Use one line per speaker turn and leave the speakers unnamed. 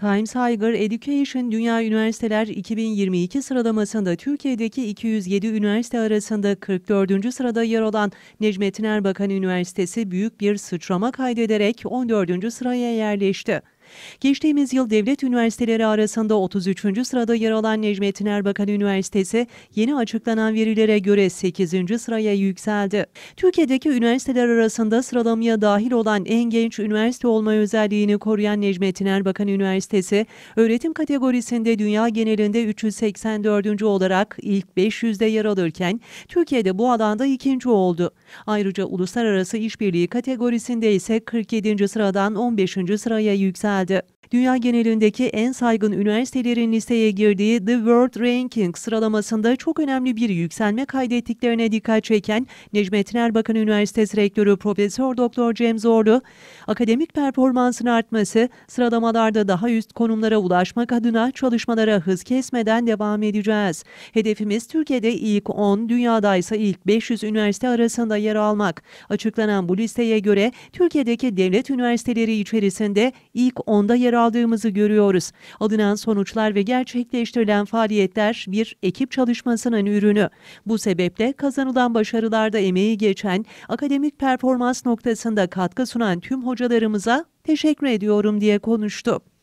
Times Higher Education Dünya Üniversiteler 2022 sıralamasında Türkiye'deki 207 üniversite arasında 44. sırada yer alan Necmettin Erbakan Üniversitesi büyük bir sıçrama kaydederek 14. sıraya yerleşti. Geçtiğimiz yıl devlet üniversiteleri arasında 33. sırada yer alan Necmettin Erbakan Üniversitesi yeni açıklanan verilere göre 8. sıraya yükseldi. Türkiye'deki üniversiteler arasında sıralamaya dahil olan en genç üniversite olma özelliğini koruyan Necmettin Erbakan Üniversitesi, öğretim kategorisinde dünya genelinde 384. olarak ilk 500'de yer alırken Türkiye'de bu alanda ikinci oldu. Ayrıca uluslararası işbirliği kategorisinde ise 47. sıradan 15. sıraya yükseldi yöneldi. Dünya genelindeki en saygın üniversitelerin listeye girdiği The World Ranking sıralamasında çok önemli bir yükselme kaydettiklerine dikkat çeken Necmettin Erbakan Üniversitesi Rektörü Profesör Doktor Cem Zorlu, akademik performansın artması sıralamalarda daha üst konumlara ulaşmak adına çalışmalara hız kesmeden devam edeceğiz. Hedefimiz Türkiye'de ilk 10, dünyada ise ilk 500 üniversite arasında yer almak. Açıklanan bu listeye göre Türkiye'deki devlet üniversiteleri içerisinde ilk 10'da yer aldığımızı görüyoruz. Alınan sonuçlar ve gerçekleştirilen faaliyetler bir ekip çalışmasının ürünü. Bu sebeple kazanılan başarılarda emeği geçen, akademik performans noktasında katkı sunan tüm hocalarımıza teşekkür ediyorum diye konuştu.